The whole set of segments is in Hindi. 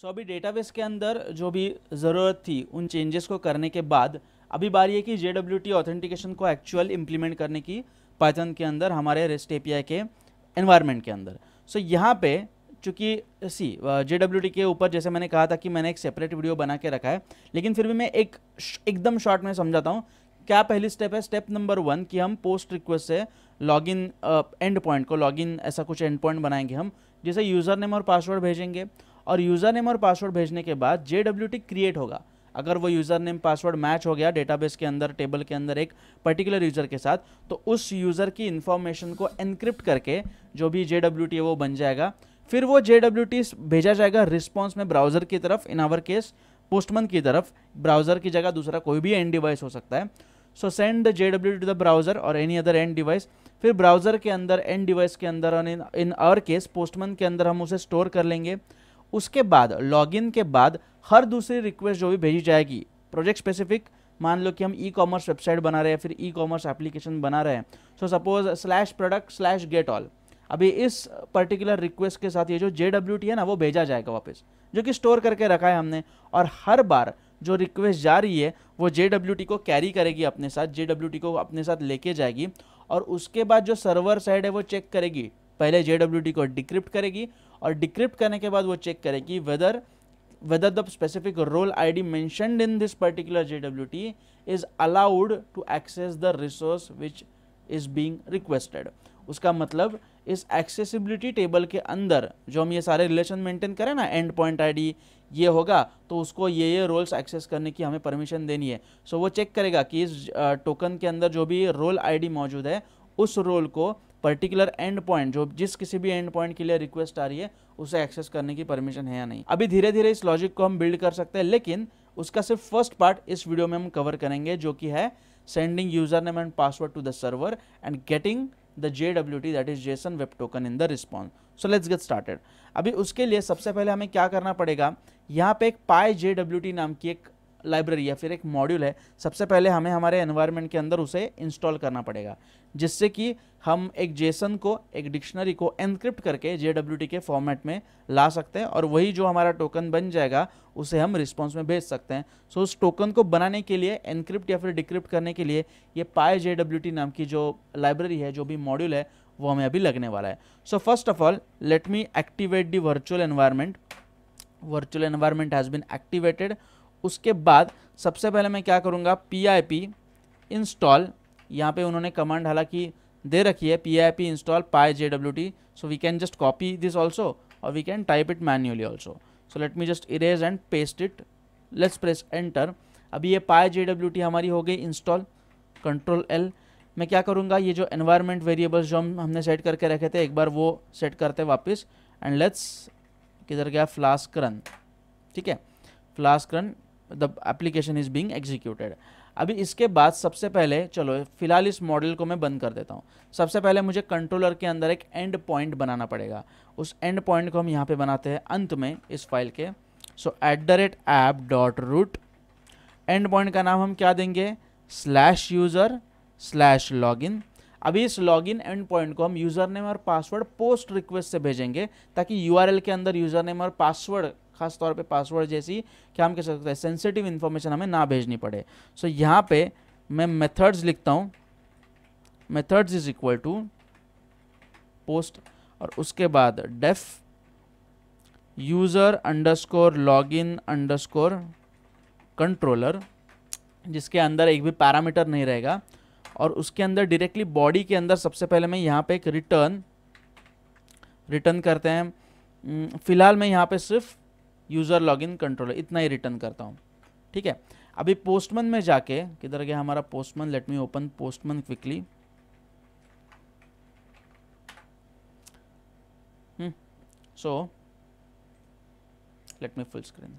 सो अभी डेटाबेस के अंदर जो भी ज़रूरत थी उन चेंजेस को करने के बाद अभी बारी है कि जे डब्ल्यू टी ऑथेंटिकेशन को एक्चुअल इम्प्लीमेंट करने की पाइथन के अंदर हमारे रेस्ट ए के एनवायरमेंट के अंदर सो so, यहाँ पे चूँकि सी जे डब्ल्यू टी के ऊपर जैसे मैंने कहा था कि मैंने एक सेपरेट वीडियो बना के रखा है लेकिन फिर भी मैं एक एकदम शॉर्ट में समझाता हूँ क्या पहली स्टेप है स्टेप नंबर वन कि हम पोस्ट रिक्वेस्ट से लॉगिन एंड पॉइंट को लॉगिन ऐसा कुछ एंड पॉइंट बनाएंगे हम जैसे यूज़र नेम और पासवर्ड भेजेंगे और यूज़र नेम और पासवर्ड भेजने के बाद जे क्रिएट होगा अगर वो यूज़र नेम पासवर्ड मैच हो गया डेटाबेस के अंदर टेबल के अंदर एक पर्टिकुलर यूज़र के साथ तो उस यूज़र की इन्फॉर्मेशन को एनक्रिप्ट करके जो भी जे है वो बन जाएगा फिर वो जे भेजा जाएगा रिस्पॉन्स में ब्राउज़र की तरफ इन आवर केस पोस्टमन की तरफ ब्राउज़र की जगह दूसरा कोई भी एंड डिवाइस हो सकता है so send the J W to the browser और एनी अदर एंड डिवाइस फिर ब्राउज़र के अंदर एंड डिवाइस के अंदर और इन आवर केस पोस्टमन के अंदर हम उसे स्टोर कर लेंगे उसके बाद लॉगिन के बाद हर दूसरी रिक्वेस्ट जो भी भेजी जाएगी प्रोजेक्ट स्पेसिफिक मान लो कि हम ई कॉमर्स वेबसाइट बना रहे हैं फिर ई कॉमर्स एप्लीकेशन बना रहे हैं so suppose slash product slash get all अभी इस पर्टिकुलर रिक्वेस्ट के साथ ये जो जे है ना वो भेजा जाएगा वापस जो कि स्टोर करके रखा है हमने और हर बार जो रिक्वेस्ट जा रही है वो जे को कैरी करेगी अपने साथ जे को अपने साथ लेके जाएगी और उसके बाद जो सर्वर साइड है वो चेक करेगी पहले जे को डिक्रिप्ट करेगी और डिक्रिप्ट करने के बाद वो चेक करेगी whether whether the specific role I D mentioned in this particular J W T is allowed to access the resource which is being requested उसका मतलब इस एक्सेसिबिलिटी टेबल के अंदर जो हम ये सारे रिलेशन मेंटेन करें ना एंड पॉइंट आई डी ये होगा तो उसको ये ये रोल्स एक्सेस करने की हमें परमिशन देनी है सो so, वो चेक करेगा कि इस टोकन के अंदर जो भी रोल आई डी मौजूद है उस रोल को पर्टिकुलर एंड पॉइंट जो जिस किसी भी एंड पॉइंट के लिए रिक्वेस्ट आ रही है उसे एक्सेस करने की परमिशन है या नहीं अभी धीरे धीरे इस लॉजिक को हम बिल्ड कर सकते हैं लेकिन उसका सिर्फ फर्स्ट पार्ट इस वीडियो में हम कवर करेंगे जो कि है sending user name and password to the server and getting the J W T that is JSON web token in the response so let's get started अभी उसके लिए सबसे पहले हमें क्या करना पड़ेगा यहाँ पे एक पाई जे डब्ल्यू टी नाम की एक लाइब्रेरी या फिर एक मॉड्यूल है सबसे पहले हमें हमारे एनवायरनमेंट के अंदर उसे इंस्टॉल करना पड़ेगा जिससे कि हम एक जेसन को एक डिक्शनरी को एनक्रिप्ट करके जे के फॉर्मेट में ला सकते हैं और वही जो हमारा टोकन बन जाएगा उसे हम रिस्पॉन्स में भेज सकते हैं सो उस टोकन को बनाने के लिए एनक्रिप्ट या फिर डिक्रिप्ट करने के लिए ये पाए जे नाम की जो लाइब्रेरी है जो भी मॉड्यूल है वो हमें अभी लगने वाला है so first of all let me activate the virtual environment virtual environment has been activated उसके बाद सबसे पहले मैं क्या करूँगा पी आई पी इंस्टॉल यहाँ पर उन्होंने कमांड हालांकि दे रखी है P I P install J W PyJWT so we can just copy this also और we can type it manually also so let me just erase and paste it let's press enter अभी ये पाए जे डब्ल्यू टी हमारी हो गई इंस्टॉल कंट्रोल एल मैं क्या करूँगा ये जो एनवायरमेंट वेरिएबल्स जो हम हमने सेट करके रखे थे एक बार वो सेट करते वापस एंड लेट्स किधर गया फ्लास्क रन ठीक है Flask run the application is being executed अभी इसके बाद सबसे पहले चलो फिलहाल इस मॉडल को मैं बंद कर देता हूँ सबसे पहले मुझे कंट्रोलर के अंदर एक एंड पॉइंट बनाना पड़ेगा उस एंड पॉइंट को हम यहाँ पे बनाते हैं अंत में इस फाइल के so at the rate app dot route end point का नाम हम क्या देंगे स्लैश यूज़र स्लैश लॉगिन अभी इस लॉगिन एंड पॉइंट को हम यूज़र नेम और पासवर्ड पोस्ट रिक्वेस्ट से भेजेंगे ताकि यू के अंदर यूज़र नेम और पासवर्ड खास तौर पे पासवर्ड जैसी क्या हम कह सकते हैं सेंसिटिव इन्फॉर्मेशन हमें ना भेजनी पड़े सो so, यहाँ पे मैं मेथड्स लिखता हूँ methods is equal to post और उसके बाद def user underscore login underscore controller जिसके अंदर एक भी पैरामीटर नहीं रहेगा और उसके अंदर डायरेक्टली बॉडी के अंदर सबसे पहले मैं यहाँ पे एक रिटर्न रिटर्न करते हैं फिलहाल मैं यहाँ पे सिर्फ यूज़र लॉगिन कंट्रोलर इतना ही रिटर्न करता हूँ ठीक है अभी पोस्टमन में जाके किधर गया हमारा Postman let me open Postman quickly so let me full screen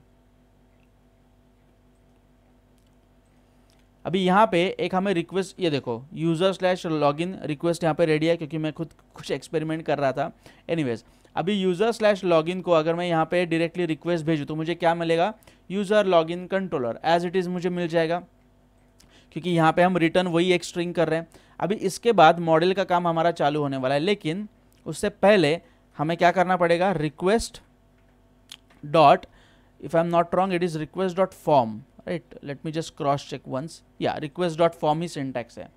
अभी यहाँ पे एक हमें रिक्वेस्ट ये देखो user slash log in request यहाँ पे रेडी है क्योंकि मैं खुद कुछ एक्सपेरिमेंट कर रहा था एनीवेज अभी यूज़र स्लैश लॉग इन को अगर मैं यहाँ पे डायरेक्टली रिक्वेस्ट भेजूँ तो मुझे क्या मिलेगा user log in controller as it is मुझे मिल जाएगा क्योंकि यहाँ पे हम रिटर्न वही एक स्ट्रिंग कर रहे हैं अभी इसके बाद मॉडल का काम हमारा चालू होने वाला है लेकिन उससे पहले हमें क्या करना पड़ेगा request dot if I am not wrong it is request dot form right let me just cross check once या रिक्वेस्ट डॉट फॉर्म ही सिंटैक्स है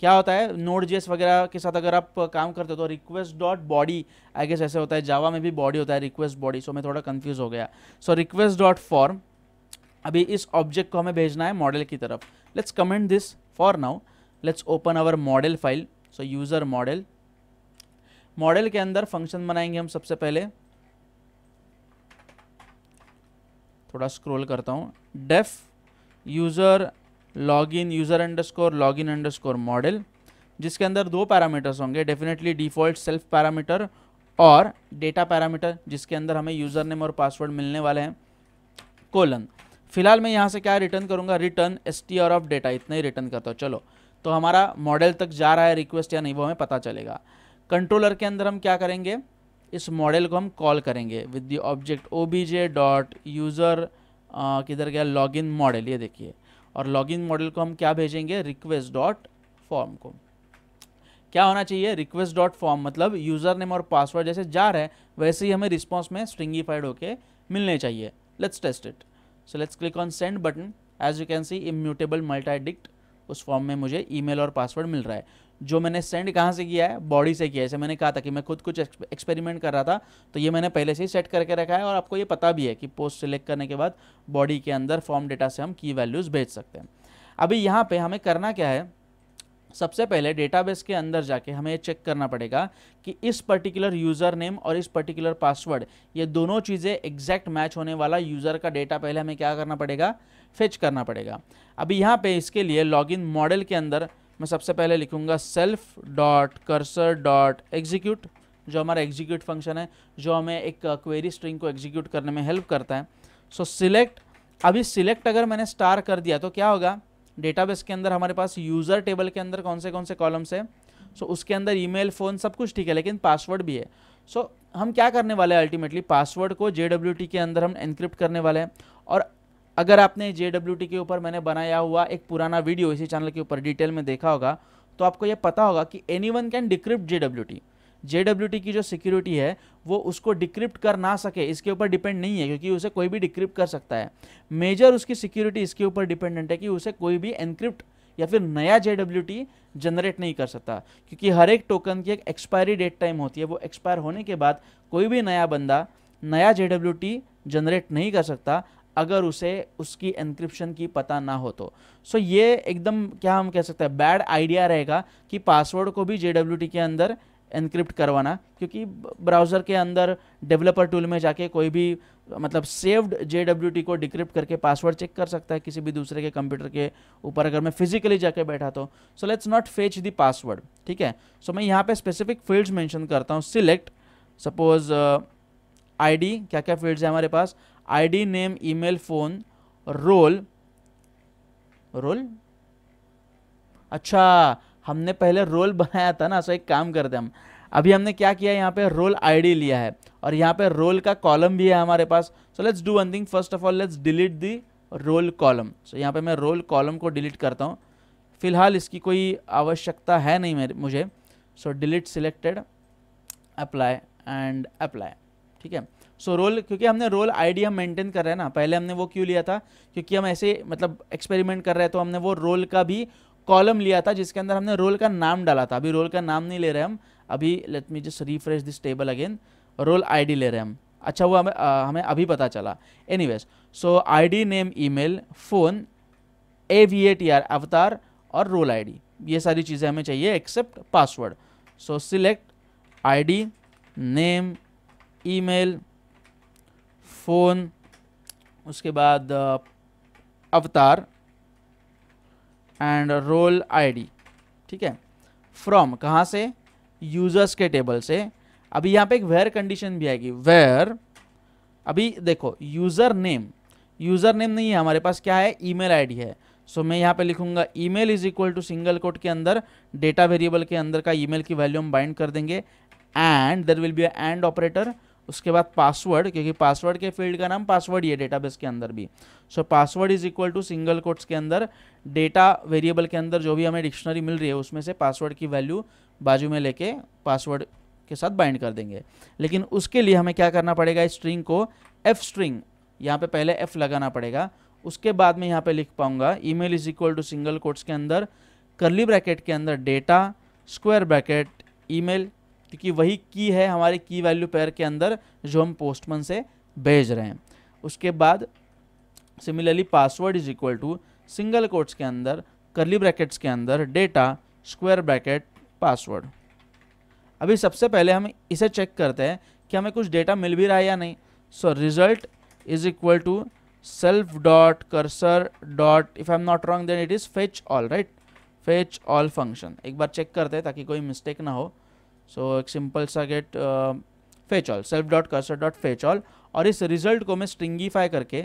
क्या होता है नोड जेस वगैरह के साथ अगर आप काम करते हो तो request dot body I guess ऐसे होता है जावा में भी बॉडी होता है रिक्वेस्ट बॉडी सो मैं थोड़ा कन्फ्यूज हो गया सो रिक्वेस्ट डॉट फॉर्म अभी इस ऑब्जेक्ट को हमें भेजना है मॉडल की तरफ let's comment this for now let's open our model file so user model model के अंदर फंक्शन बनाएंगे हम सबसे पहले थोड़ा स्क्रॉल करता हूँ def user login user underscore login underscore model जिसके अंदर दो पैरामीटर्स होंगे डेफिनेटली डिफ़ॉल्ट सेल्फ पैरामीटर और डेटा पैरामीटर जिसके अंदर हमें यूज़र नेम और पासवर्ड मिलने वाले हैं कोलन फिलहाल मैं यहाँ से क्या रिटर्न करूँगा return S T R of data इतना ही रिटर्न करता हूँ चलो तो हमारा मॉडल तक जा रहा है रिक्वेस्ट या नहीं वो हमें पता चलेगा कंट्रोलर के अंदर हम क्या करेंगे इस मॉडल को हम कॉल करेंगे with the object O B J dot user किधर गया लॉगिन मॉडल ये देखिए और लॉगिन मॉडल को हम क्या भेजेंगे रिक्वेस्ट डॉट फॉर्म को क्या होना चाहिए रिक्वेस्ट डॉट फॉर्म मतलब यूज़र नेम और पासवर्ड जैसे जा रहे हैं वैसे ही हमें रिस्पॉन्स में स्ट्रिंगीफाइड होके मिलने चाहिए let's test it so let's click on send button as you can see immutable multidict उस फॉर्म में मुझे ईमेल और पासवर्ड मिल रहा है जो मैंने सेंड कहाँ से किया है बॉडी से किया है जैसे मैंने कहा था कि मैं खुद कुछ एक्सपेरिमेंट कर रहा था तो ये मैंने पहले से ही सेट करके रखा है और आपको ये पता भी है कि पोस्ट सेलेक्ट करने के बाद बॉडी के अंदर फॉर्म डेटा से हम की वैल्यूज़ भेज सकते हैं अभी यहाँ पर हमें करना क्या है सबसे पहले डेटाबेस के अंदर जाके हमें चेक करना पड़ेगा कि इस पर्टिकुलर यूज़र नेम और इस पर्टिकुलर पासवर्ड ये दोनों चीज़ें एग्जैक्ट मैच होने वाला यूज़र का डेटा पहले हमें क्या करना पड़ेगा फेच करना पड़ेगा अभी यहाँ पे इसके लिए लॉगिन मॉडल के अंदर मैं सबसे पहले लिखूंगा self dot cursor dot execute जो हमारा एग्जीक्यूट फंक्शन है जो हमें एक क्वेरी uh, स्ट्रिंग को एग्जीक्यूट करने में हेल्प करता है सो so, सिलेक्ट अभी सिलेक्ट अगर मैंने स्टार कर दिया तो क्या होगा डेटाबेस के अंदर हमारे पास यूज़र टेबल के अंदर कौन से कौन से कॉलम्स है सो so, उसके अंदर ईमेल फ़ोन सब कुछ ठीक है लेकिन पासवर्ड भी है सो so, हम क्या करने वाले हैं अल्टीमेटली पासवर्ड को जे के अंदर हम इनक्रिप्ट करने वाले हैं और अगर आपने जे के ऊपर मैंने बनाया हुआ एक पुराना वीडियो इसी चैनल के ऊपर डिटेल में देखा होगा तो आपको यह पता होगा कि anyone can decrypt J T की जो सिक्योरिटी है वो उसको डिक्रिप्ट कर ना सके इसके ऊपर डिपेंड नहीं है क्योंकि उसे कोई भी डिक्रिप्ट कर सकता है मेजर उसकी सिक्योरिटी इसके ऊपर डिपेंडेंट है कि उसे कोई भी एनक्रिप्ट या फिर नया जे जनरेट नहीं कर सकता क्योंकि हर एक टोकन की एक एक्सपायरी डेट टाइम होती है वो एक्सपायर होने के बाद कोई भी नया बंदा नया जे जनरेट नहीं कर सकता अगर उसे उसकी एनक्रिप्शन की पता ना हो तो सो so ये एकदम क्या हम कह सकते हैं बैड आइडिया रहेगा कि पासवर्ड को भी जे के अंदर इनक्रिप्ट करवाना क्योंकि ब्राउज़र के अंदर डेवलपर टूल में जाके कोई भी मतलब सेव्ड जे को डिक्रिप्ट करके पासवर्ड चेक कर सकता है किसी भी दूसरे के कंप्यूटर के ऊपर अगर मैं फिजिकली जाके बैठा तो so let's not fetch the password ठीक है सो so, मैं यहाँ पे स्पेसिफिक फील्ड्स मेंशन करता हूँ सिलेक्ट सपोज आईडी क्या क्या फील्ड्स है हमारे पास ID name email phone role role अच्छा हमने पहले रोल बनाया था ना सो एक काम करते हम अभी हमने क्या किया यहाँ पे रोल आईडी लिया है और यहाँ पे रोल का कॉलम भी है हमारे पास so let's do one thing first of all let's delete the role column so यहाँ पे मैं रोल कॉलम को डिलीट करता हूँ फिलहाल इसकी कोई आवश्यकता है नहीं मेरे मुझे so delete selected apply and apply ठीक है सो रोल क्योंकि हमने रोल आइडिया हम मेंटेन कर रहे हैं ना पहले हमने वो क्यों लिया था क्योंकि हम ऐसे मतलब एक्सपेरिमेंट कर रहे हैं तो हमने वो रोल का भी कॉलम लिया था जिसके अंदर हमने रोल का नाम डाला था अभी रोल का नाम नहीं ले रहे हम अभी let me just refresh this table again role ID ले रहे हम अच्छा वो हमें आ, हमें अभी पता चला anyways so ID name email phone A V A T R avatar और रोल आईडी ये सारी चीज़ें हमें चाहिए except password so select ID name email phone उसके बाद अवतार एंड रोल आईडी ठीक है फ्रॉम कहाँ से यूजर्स के टेबल से अभी यहाँ पे एक वेयर कंडीशन भी आएगी वेयर अभी देखो यूज़र नेम यूज़र नेम नहीं है हमारे पास क्या है ईमेल आईडी है सो so, मैं यहाँ पे लिखूंगा email is equal to single quote के अंदर डेटा वेरिएबल के अंदर का ईमेल की वैल्यू हम बाइंड कर देंगे and there will be and operator उसके बाद पासवर्ड क्योंकि पासवर्ड के फील्ड का नाम पासवर्ड ही है डेटाबेस के अंदर भी so password is equal to single quotes के अंदर डेटा वेरिएबल के अंदर जो भी हमें डिक्शनरी मिल रही है उसमें से पासवर्ड की वैल्यू बाजू में लेके पासवर्ड के साथ बाइंड कर देंगे लेकिन उसके लिए हमें क्या करना पड़ेगा इस स्ट्रिंग को एफ स्ट्रिंग यहाँ पर पहले एफ लगाना पड़ेगा उसके बाद में यहाँ पर लिख पाऊंगा mail is equal to single quotes के अंदर करली ब्रैकेट के अंदर डेटा स्क्वायर ब्रैकेट ईमेल क्योंकि वही की है हमारे की वैल्यू पेयर के अंदर जो हम पोस्टमन से भेज रहे हैं उसके बाद similarly password is equal to single quotes के अंदर करली ब्रैकेट्स के अंदर डेटा स्क्वायर ब्रैकेट पासवर्ड अभी सबसे पहले हम इसे चेक करते हैं कि हमें कुछ डेटा मिल भी रहा है या नहीं so result is equal to self dot cursor dot if I am not wrong then it is fetch all right fetch all function एक बार चेक करते हैं ताकि कोई मिस्टेक ना हो सो एक सिंपल सा get fetch all self dot cursor dot fetch all और इस रिजल्ट को मैं स्ट्रिंगीफाई करके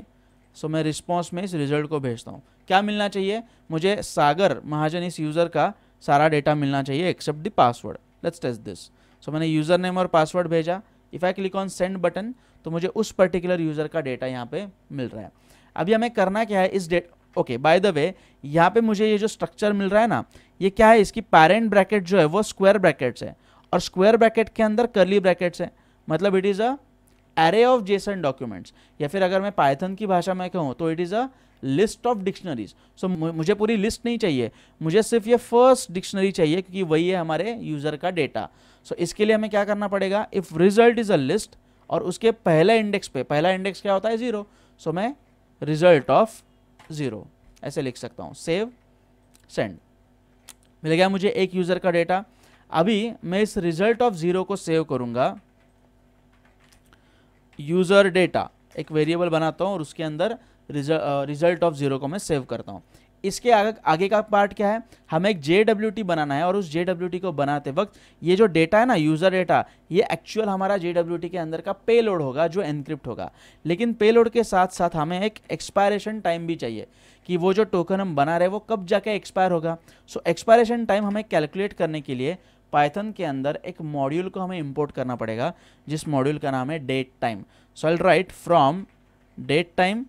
सो मैं रिस्पॉन्स में इस रिजल्ट को भेजता हूँ क्या मिलना चाहिए मुझे सागर महाजन इस यूज़र का सारा डेटा मिलना चाहिए except the password let's test this so मैंने यूज़र नेम और पासवर्ड भेजा if I click on send button तो मुझे उस पर्टिकुलर यूज़र का डेटा यहाँ पे मिल रहा है अभी हमें करना क्या है इस date okay by the way यहाँ पे मुझे ये जो स्ट्रक्चर मिल रहा है ना ये क्या है इसकी पेरेंट ब्रैकेट जो है वो स्क्वायर ब्रैकेट्स है और स्क्वायर ब्रैकेट के अंदर करली ब्रैकेट्स हैं मतलब it is a array of JSON documents या फिर अगर मैं पाइथन की भाषा में कहूँ तो it is a list of dictionaries so मुझे पूरी लिस्ट नहीं चाहिए मुझे सिर्फ ये फर्स्ट डिक्शनरी चाहिए क्योंकि वही है हमारे यूज़र का डेटा सो so, इसके लिए हमें क्या करना पड़ेगा if result is a list और उसके पहले इंडेक्स पे पहला इंडेक्स क्या होता है ज़ीरो सो so, मैं रिजल्ट ऑफ ज़ीरो ऐसे लिख सकता हूँ सेव सेंड मिल गया मुझे एक यूज़र का डेटा अभी मैं इस रिजल्ट ऑफ ज़ीरो को सेव करूंगा यूज़र डेटा एक वेरिएबल बनाता हूँ और उसके अंदर रिजल्ट ऑफ ज़ीरो को मैं सेव करता हूं इसके आगे आगे का पार्ट क्या है हमें एक जे बनाना है और उस जे को बनाते वक्त ये जो डेटा है ना यूज़र डेटा ये एक्चुअल हमारा जे के अंदर का पे लोड होगा जो एनक्रिप्ट होगा लेकिन पे लोड के साथ साथ हमें एक एक्सपायरेशन टाइम भी चाहिए कि वो जो टोकन हम बना रहे वो कब जाके एक्सपायर होगा सो एक्सपायरेशन टाइम हमें कैलकुलेट करने के लिए पाइथन के अंदर एक मॉड्यूल को हमें इंपोर्ट करना पड़ेगा जिस मॉड्यूल का नाम है date time so I write from date time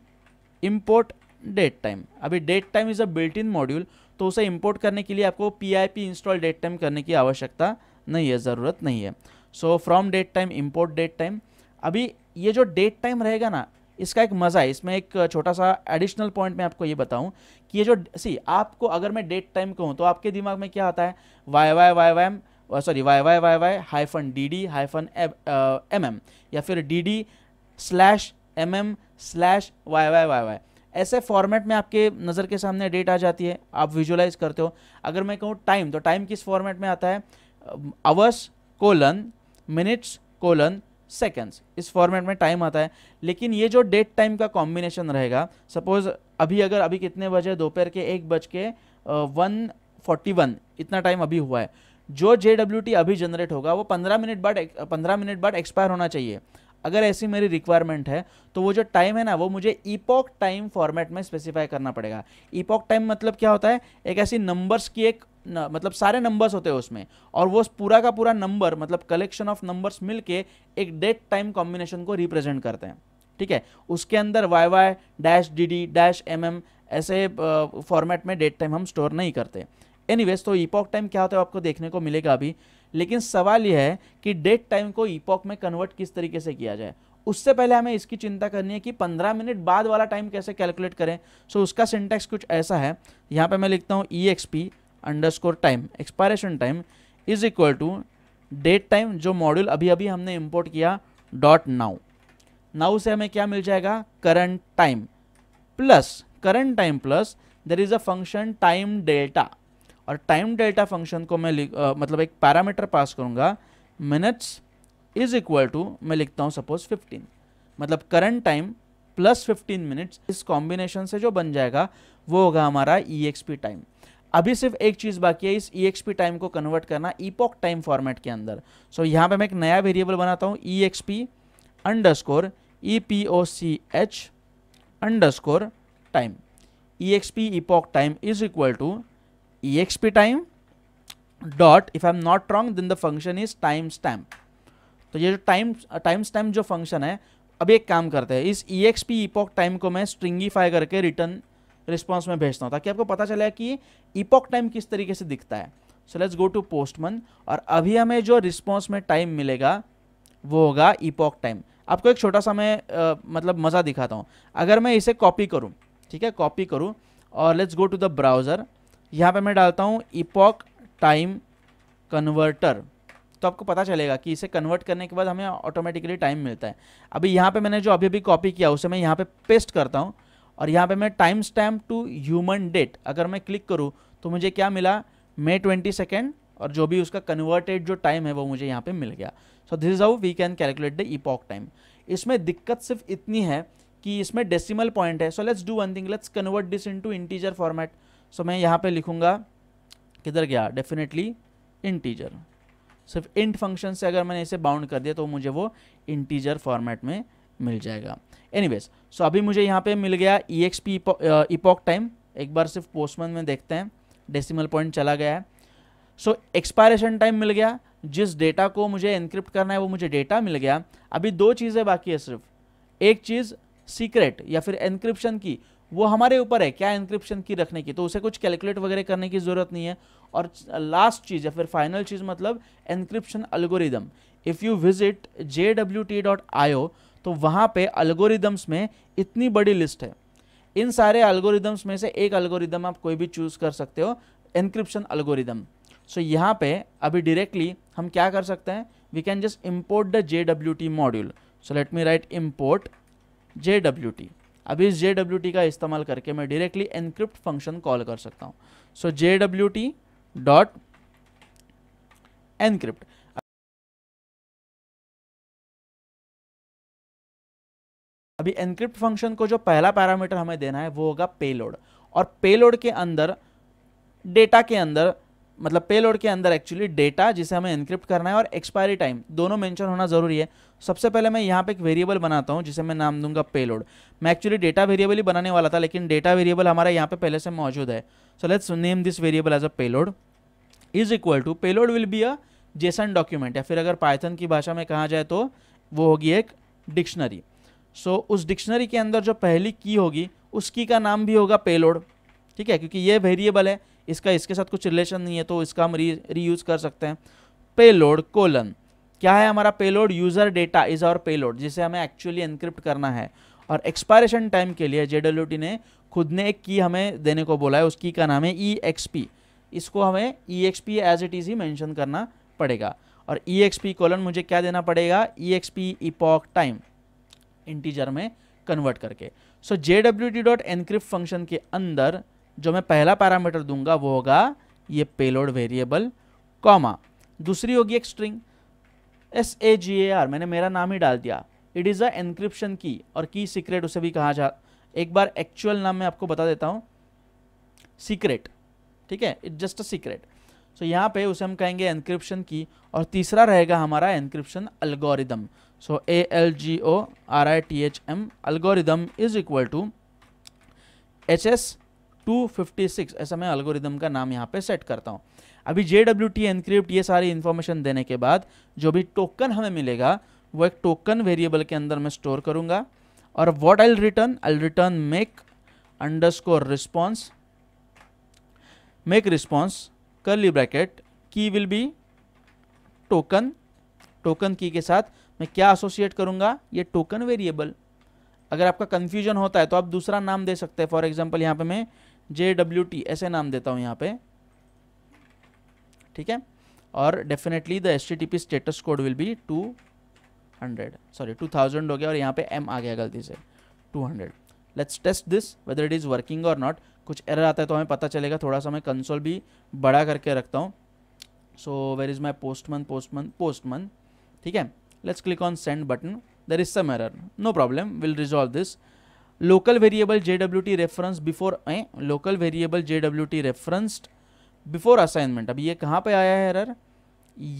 import date time अभी date time is a built in module तो उसे इम्पोर्ट करने के लिए आपको P I P install date time करने की आवश्यकता नहीं है ज़रूरत नहीं है so from date time import date time अभी ये जो डेट टाइम रहेगा ना इसका एक मज़ा है इसमें एक छोटा सा एडिशनल पॉइंट मैं आपको ये बताऊं कि ये जो सी आपको अगर मैं डेट टाइम कहूँ तो आपके दिमाग में क्या आता है Y Y Y Y M sorry Y Y Y Y hyphen D D hyphen M M या फिर D D slash M M slash Y Y Y Y ऐसे फॉर्मेट में आपके नज़र के सामने डेट आ जाती है आप विजुलाइज करते हो अगर मैं कहूँ टाइम तो टाइम किस फॉर्मेट में आता है hours colon minutes colon seconds इस फॉर्मेट में टाइम आता है लेकिन ये जो डेट टाइम का कॉम्बिनेशन रहेगा सपोज अभी अगर अभी कितने बजे दोपहर के एक बज के वन फोर्टी वन इतना टाइम अभी हुआ है जो जे अभी जनरेट होगा वो पंद्रह मिनट बाद पंद्रह मिनट बाद एक्सपायर होना चाहिए अगर ऐसी मेरी रिक्वायरमेंट है तो वो जो टाइम है ना वो मुझे ईपॉक टाइम फॉर्मेट में स्पेसिफाई करना पड़ेगा ईपॉक टाइम मतलब क्या होता है एक ऐसी नंबर्स की एक न, मतलब सारे नंबर्स होते हैं उसमें और वो पूरा का पूरा नंबर मतलब कलेक्शन ऑफ नंबर्स मिल एक डेट टाइम कॉम्बिनेशन को रिप्रेजेंट करते हैं ठीक है उसके अंदर Y Y dash D D dash M M ऐसे फॉर्मेट में डेट टाइम हम स्टोर नहीं करते एनीवेज तो ईपॉक टाइम क्या होता है आपको देखने को मिलेगा अभी लेकिन सवाल यह है कि डेट टाइम को ईपॉक में कन्वर्ट किस तरीके से किया जाए उससे पहले हमें इसकी चिंता करनी है कि 15 मिनट बाद वाला टाइम कैसे कैलकुलेट करें सो so, उसका सिंटेक्स कुछ ऐसा है यहाँ पे मैं लिखता हूँ E X P underscore time expiration time is equal to date time जो मॉड्यूल अभी अभी हमने इम्पोर्ट किया डॉट नाउ नाउ से हमें क्या मिल जाएगा current time plus current time plus there is a function time delta और टाइम डेल्टा फंक्शन को मैं आ, मतलब एक पैरामीटर पास करूँगा मिनट्स इज इक्वल टू मैं लिखता हूँ सपोज 15 मतलब करंट टाइम प्लस 15 मिनट्स इस कॉम्बिनेशन से जो बन जाएगा वो होगा हमारा ई e टाइम अभी सिर्फ एक चीज़ बाकी है इस ई e टाइम को कन्वर्ट करना ईपॉक टाइम फॉर्मेट के अंदर सो so, यहाँ पे मैं एक नया वेरिएबल बनाता हूँ E X P underscore E P O C H underscore time E X P epoch time is equal to exp time dot if I am not wrong then the function is time stamp तो ये जो टाइम टाइम स्टैम्प जो फंक्शन है अब एक काम करते हैं इस E X P epoch time को मैं स्ट्रिंगीफाई करके रिटर्न रिस्पॉन्स में भेजता हूँ ताकि आपको पता चले कि ईपॉक टाइम किस तरीके से दिखता है so let's go to Postman और अभी हमें जो रिस्पॉन्स में टाइम मिलेगा वो होगा ईपॉक टाइम आपको एक छोटा सा मैं आ, मतलब मज़ा दिखाता हूँ अगर मैं इसे कॉपी करूँ ठीक है कॉपी करूँ और let's go to the browser यहाँ पे मैं डालता हूँ इपॉक टाइम कन्वर्टर तो आपको पता चलेगा कि इसे कन्वर्ट करने के बाद हमें ऑटोमेटिकली टाइम मिलता है अभी यहाँ पे मैंने जो अभी अभी कॉपी किया उसे मैं यहाँ पे पेस्ट करता हूँ और यहाँ पे मैं time stamp to human date अगर मैं क्लिक करूँ तो मुझे क्या मिला मे ट्वेंटी सेकेंड और जो भी उसका कन्वर्टेड जो टाइम है वो मुझे यहाँ पर मिल गया so this is how we can calculate the epoch time इसमें दिक्कत सिर्फ इतनी है कि इसमें डेसिमल पॉइंट है so let's do one thing let's convert this into integer format so मैं यहाँ पे लिखूँगा किधर गया डेफिनेटली इंटीजर सिर्फ इंट फंक्शन से अगर मैंने इसे बाउंड कर दिया तो मुझे वो इंटीजर फॉर्मेट में मिल जाएगा एनीवेज सो अभी मुझे यहाँ पे मिल गया ई एक्स टाइम एक बार सिर्फ पोस्टमन में देखते हैं डेसिमल पॉइंट चला गया है सो एक्सपायरेशन टाइम मिल गया जिस डेटा को मुझे इनक्रिप्ट करना है वो मुझे डेटा मिल गया अभी दो चीज़ें बाकी है सिर्फ एक चीज़ सीक्रेट या फिर इनक्रिप्शन की वो हमारे ऊपर है क्या इंक्रिप्शन की रखने की तो उसे कुछ कैलकुलेट वगैरह करने की ज़रूरत नहीं है और लास्ट चीज़ या फिर फाइनल चीज़ मतलब encryption algorithm if you visit J W T dot io तो वहाँ पे अलगोरिदम्स में इतनी बड़ी लिस्ट है इन सारे अलगोरिदम्स में से एक अलगोरिदम आप कोई भी चूज़ कर सकते हो इंक्रिप्शन अलगोरिदम सो यहाँ पे अभी डायरेक्टली हम क्या कर सकते हैं we can just import the J W T module so let me write import J W T अब इस जे डब्ल्यू टी का इस्तेमाल करके मैं डायरेक्टली एनक्रिप्ट फंक्शन कॉल कर सकता हूँ so J W T dot encrypt अभी एनक्रिप्ट फंक्शन को जो पहला पैरामीटर हमें देना है वो होगा पेलोड और पेलोड के अंदर डेटा के अंदर मतलब पे लोड के अंदर एक्चुअली डेटा जिसे हमें इनक्रिप्ट करना है और एक्सपायरी टाइम दोनों मेंशन होना ज़रूरी है सबसे पहले मैं यहाँ पे एक वेरिएबल बनाता हूँ जिसे मैं नाम दूंगा पे लोड मैं एक्चुअली डेटा वेरिएबल ही बनाने वाला था लेकिन डेटा वेरिएबल हमारा यहाँ पे पहले से मौजूद है so let's name this variable as a pay is equal to payload will be a JSON document या फिर अगर पाइथन की भाषा में कहा जाए तो वो होगी एक डिक्शनरी सो so, उस डिक्शनरी के अंदर जो पहली की होगी उस की का नाम भी होगा पेलोड ठीक है क्योंकि ये वेरिएबल है इसका इसके साथ कुछ रिलेशन नहीं है तो इसका हम री यूज कर सकते हैं पेलोड कोलन क्या है हमारा payload user data is our payload जिसे हमें एक्चुअली एनक्रिप्ट करना है और एक्सपायरेशन टाइम के लिए जे ने खुद ने एक की हमें देने को बोला है उस की का नाम है ई एक्स पी इसको हमें E X P as it is ही मैंशन करना पड़ेगा और ई एक्स पी कोलन मुझे क्या देना पड़ेगा E X P epoch time integer में कन्वर्ट करके so J W D dot encrypt function के अंदर जो मैं पहला पैरामीटर दूंगा वो होगा ये पेलोड वेरिएबल कॉमा दूसरी होगी एक string S A G A R मैंने मेरा नाम ही डाल दिया इट इज़ अ एनक्रिप्शन की और की सीक्रेट उसे भी कहा जा एक बार एक्चुअल नाम मैं आपको बता देता हूँ सीक्रेट ठीक है it just a secret so यहाँ पे उसे हम कहेंगे एनक्रिप्शन की और तीसरा रहेगा हमारा encryption algorithm so A L G O R I T H M algorithm is equal to H S 256 ऐसा मैं अलगोरिदम का नाम यहाँ पे सेट करता हूँ अभी जे डब्ल्यू टी एनक्रिप्ट ये सारी इन्फॉर्मेशन देने के बाद जो भी टोकन हमें मिलेगा वो एक टोकन वेरिएबल के अंदर मैं स्टोर करूँगा और what I return I return make underscore response make response curly bracket key will be token token key के साथ मैं क्या एसोसिएट करूँगा ये टोकन वेरिएबल अगर आपका कन्फ्यूजन होता है तो आप दूसरा नाम दे सकते हैं फॉर एग्जाम्पल यहाँ पे मैं जे डब्ल्यू टी ऐसे नाम देता हूँ यहाँ पे ठीक है और definitely the S T T P status code will be two hundred sorry two thousand हो गया और यहाँ पे एम आ गया गलती से two hundred let's test this whether it is working और नॉट कुछ एरर आता है तो हमें पता चलेगा थोड़ा सा मैं कंसोल भी बड़ा करके रखता हूँ so where is my Postman Postman Postman ठीक है let's click on send button there is some error no problem will resolve this local variable J local variable JWT reference local variable J W T referenced before assignment अब ये कहाँ पे आया है एरर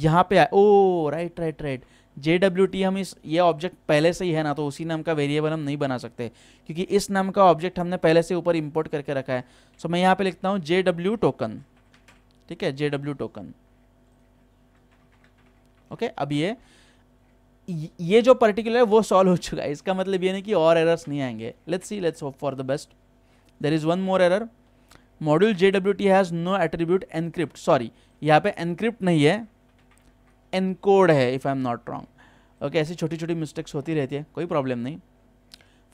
यहाँ पे आया oh right right right J W T हम इस ये ऑब्जेक्ट पहले से ही है ना तो उसी नाम का वेरिएबल हम नहीं बना सकते क्योंकि इस नाम का ऑब्जेक्ट हमने पहले से ऊपर इम्पोर्ट करके रखा है सो मैं यहाँ पे लिखता हूँ जे डब्ल्यू टोकन ठीक है जे डब्ल्यू टोकन ओके अब ये ये जो पर्टिकुलर है वो सॉल्व हो चुका है इसका मतलब ये नहीं कि और एरर्स नहीं आएंगे let's see let's hope for the best there is one more error module J W T has no attribute encrypt sorry यहाँ पे एनक्रिप्ट नहीं है एनकोड है if I am not wrong okay ऐसी छोटी छोटी मिस्टेक्स होती रहती है कोई प्रॉब्लम नहीं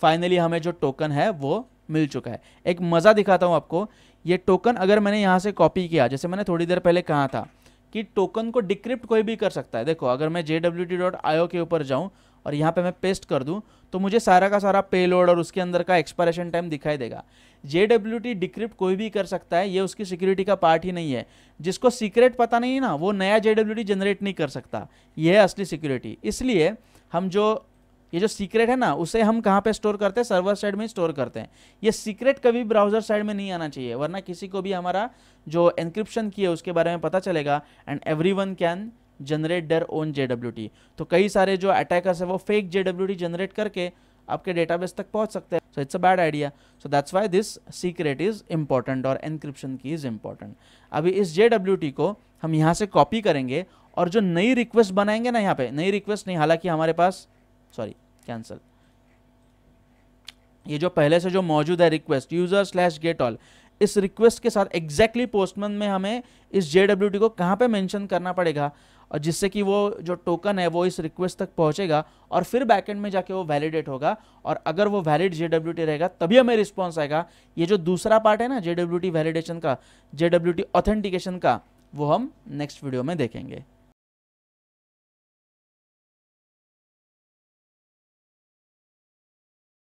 फाइनली हमें जो टोकन है वो मिल चुका है एक मज़ा दिखाता हूँ आपको ये टोकन अगर मैंने यहाँ से कॉपी किया जैसे मैंने थोड़ी देर पहले कहा था कि टोकन को डिक्रिप्ट कोई भी कर सकता है देखो अगर मैं जे के ऊपर जाऊँ और यहाँ पे मैं पेस्ट कर दूँ तो मुझे सारा का सारा पेलोड और उसके अंदर का एक्सपायरेशन टाइम दिखाई देगा जे डिक्रिप्ट कोई भी कर सकता है ये उसकी सिक्योरिटी का पार्ट ही नहीं है जिसको सीक्रेट पता नहीं है ना वो नया जे जनरेट नहीं कर सकता यह है असली सिक्योरिटी इसलिए हम जो ये जो सीक्रेट है ना उसे हम कहाँ पे स्टोर करते हैं सर्वर साइड में स्टोर करते हैं ये सीक्रेट कभी ब्राउजर साइड में नहीं आना चाहिए वरना किसी को भी हमारा जो एनक्रिप्शन है उसके बारे में पता चलेगा and everyone can generate their own J तो कई सारे जो अटैकर्स है वो फेक जे जनरेट करके आपके डेटाबेस तक पहुंच सकते हैं so it's a bad idea so that's why this secret is important और एनक्रिप्शन की इज इम्पॉर्टेंट अभी इस जे को हम यहाँ से कॉपी करेंगे और जो नई रिक्वेस्ट बनाएंगे ना यहाँ पे नई रिक्वेस्ट नहीं हालांकि हमारे पास सॉरी कैंसिल ये जो पहले से जो मौजूद है request user slash get all इस रिक्वेस्ट के साथ एग्जैक्टली exactly पोस्टमैन में हमें इस जे को कहाँ पे मेंशन करना पड़ेगा और जिससे कि वो जो टोकन है वो इस रिक्वेस्ट तक पहुँचेगा और फिर बैकेंड में जाके वो वैलिडेट होगा और अगर वो वैलिड जे रहेगा तभी हमें रिस्पॉन्स आएगा ये जो दूसरा पार्ट है ना जे वैलिडेशन का जे ऑथेंटिकेशन का वो हम नेक्स्ट वीडियो में देखेंगे